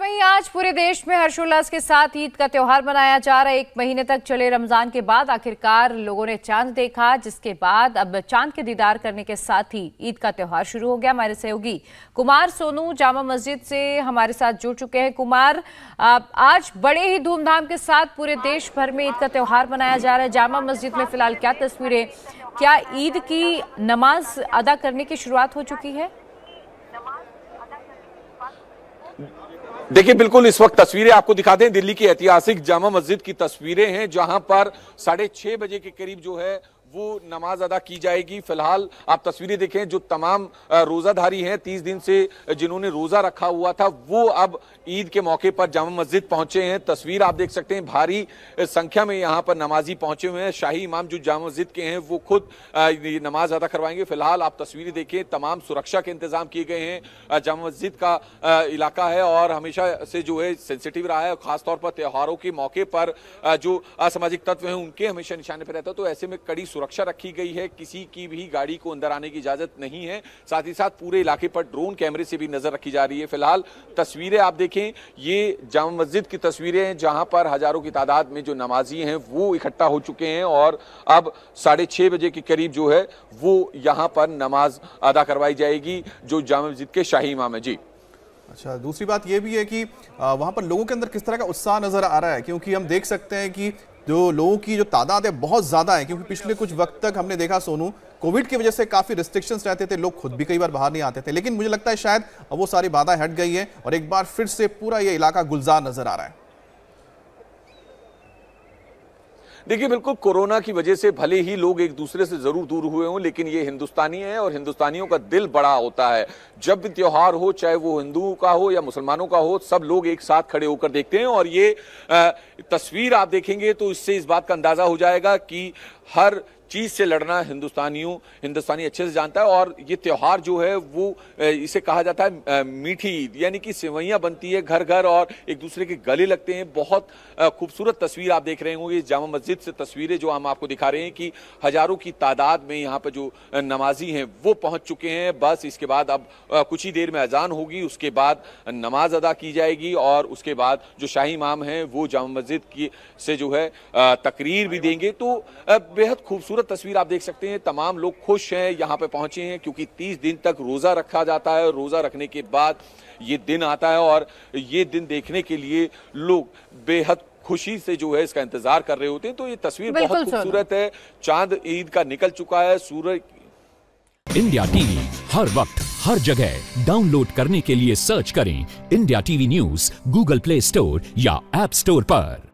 वहीं आज पूरे देश में हर्षोल्लास के साथ ईद का त्यौहार मनाया जा रहा है एक महीने तक चले रमजान के बाद आखिरकार लोगों ने चांद देखा जिसके बाद अब चांद के दीदार करने के साथ ही ईद का त्यौहार शुरू हो गया हमारे सहयोगी कुमार सोनू जामा मस्जिद से हमारे साथ जुड़ चुके हैं कुमार आज बड़े ही धूमधाम के साथ पूरे देश भर में ईद का त्यौहार मनाया जा रहा है जामा मस्जिद में फिलहाल क्या तस्वीरें क्या ईद की नमाज अदा करने की शुरुआत हो चुकी है देखिए बिल्कुल इस वक्त तस्वीरें आपको दिखा दें दिल्ली की ऐतिहासिक जामा मस्जिद की तस्वीरें हैं जहां पर साढ़े छह बजे के करीब जो है वो नमाज अदा की जाएगी फिलहाल आप तस्वीरें देखें जो तमाम रोज़ाधारी हैं तीस दिन से जिन्होंने रोज़ा रखा हुआ था वो अब ईद के मौके पर जामा मस्जिद पहुंचे हैं तस्वीर आप देख सकते हैं भारी संख्या में यहाँ पर नमाजी पहुंचे हुए हैं शाही इमाम जो जामा मस्जिद के हैं वो खुद नमाज अदा करवाएंगे फिलहाल आप तस्वीरें देखें तमाम सुरक्षा के इंतज़ाम किए गए हैं जामा मस्जिद का इलाका है और हमेशा से जो है सेंसिटिव रहा है खासतौर पर त्यौहारों के मौके पर जो असामाजिक तत्व हैं उनके हमेशा निशाने पर रहता है तो ऐसे में कड़ी सुरक्षा रखी गई है किसी की भी गाड़ी को अंदर आने की इजाज़त नहीं है साथ ही साथ पूरे इलाके पर ड्रोन कैमरे से भी नज़र रखी जा रही है फिलहाल तस्वीरें आप देखें ये जामा मस्जिद की तस्वीरें हैं जहां पर हज़ारों की तादाद में जो नमाजी हैं वो इकट्ठा हो चुके हैं और अब साढ़े छह बजे के करीब जो है वो यहाँ पर नमाज अदा करवाई जाएगी जो जामा मस्जिद के शाही इमाम है जी अच्छा दूसरी बात यह भी है कि वहाँ पर लोगों के अंदर किस तरह का उत्साह नज़र आ रहा है क्योंकि हम देख सकते हैं कि जो लोगों की जो तादाद है बहुत ज़्यादा है क्योंकि पिछले कुछ वक्त तक हमने देखा सोनू कोविड की वजह से काफ़ी रिस्ट्रिक्शंस रहते थे लोग खुद भी कई बार बाहर नहीं आते थे लेकिन मुझे लगता है शायद अब वो सारी बाधा हट गई है और एक बार फिर से पूरा ये इलाका गुलजार नज़र आ रहा है देखिए बिल्कुल कोरोना की वजह से भले ही लोग एक दूसरे से जरूर दूर हुए हों लेकिन ये हिंदुस्तानी है और हिंदुस्तानियों का दिल बड़ा होता है जब भी त्यौहार हो चाहे वो हिंदुओं का हो या मुसलमानों का हो सब लोग एक साथ खड़े होकर देखते हैं और ये तस्वीर आप देखेंगे तो इससे इस बात का अंदाजा हो जाएगा कि हर चीज़ से लड़ना हिंदुस्तानियों हिंदुस्तानी अच्छे से जानता है और ये त्यौहार जो है वो इसे कहा जाता है मीठी ईद यानी कि सेवैयाँ बनती है घर घर और एक दूसरे के गले लगते हैं बहुत खूबसूरत तस्वीर आप देख रहे होंगे जामा मस्जिद से तस्वीरें जो हम आपको दिखा रहे हैं कि हज़ारों की तादाद में यहाँ पर जो नमाजी हैं वो पहुँच चुके हैं बस इसके बाद अब कुछ ही देर में अजान होगी उसके बाद नमाज अदा की जाएगी और उसके बाद जो शाही इमाम हैं वो जामा मस्जिद की से जो है तकरीर भी देंगे तो बेहद खूबसूरत तस्वीर आप देख सकते हैं तमाम लोग खुश हैं यहाँ पे पहुंचे हैं क्योंकि 30 दिन तक रोज़ा रखा जाता है रोज़ा रखने के बाद ये दिन आता है और ये दिन देखने के लिए लोग बेहद खुशी से जो है इसका इंतजार कर रहे होते हैं तो ये तस्वीर बहुत खूबसूरत है चांद ईद का निकल चुका है सूरज इंडिया टीवी हर वक्त हर जगह डाउनलोड करने के लिए सर्च करें India TV news Google Play Store या एप स्टोर पर